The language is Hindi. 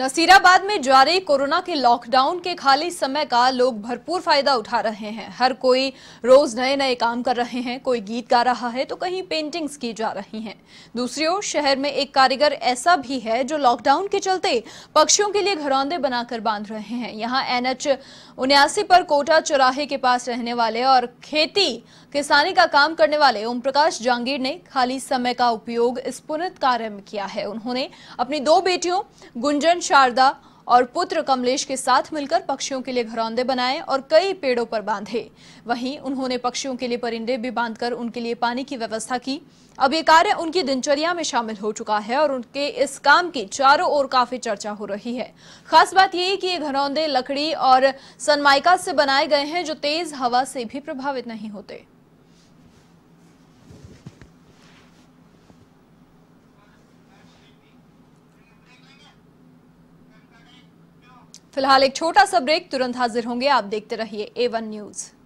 नसीराबाद में जारी कोरोना के लॉकडाउन के खाली समय का लोग भरपूर फायदा उठा रहे हैं हर कोई रोज नए नए काम कर रहे हैं कोई गीत गा रहा है तो कहीं पेंटिंग्स की जा रही हैं दूसरी ओर शहर में एक कारीगर ऐसा भी है जो लॉकडाउन के चलते पक्षियों के लिए घरौंदे बनाकर बांध रहे हैं यहाँ एन एच उन्यासी पर कोटा चौराहे के पास रहने वाले और खेती किसानी का काम करने वाले ओम प्रकाश जांगीर ने खाली समय का उपयोग इस पुनित कार्य में किया है उन्होंने अपनी दो बेटियों गुंजन शारदा और पुत्र कमलेश के साथ मिलकर पक्षियों के लिए घरौंदे बनाए और कई पेड़ों पर बांधे वहीं उन्होंने पक्षियों के लिए परिंदे भी बांधकर उनके लिए पानी की व्यवस्था की अब ये कार्य उनकी दिनचर्या में शामिल हो चुका है और उनके इस काम की चारों ओर काफी चर्चा हो रही है खास बात ये कि ये घरौंदे लकड़ी और सनमाइका से बनाए गए हैं जो तेज हवा से भी प्रभावित नहीं होते फिलहाल एक छोटा सा ब्रेक तुरंत हाजिर होंगे आप देखते रहिए ए वन न्यूज़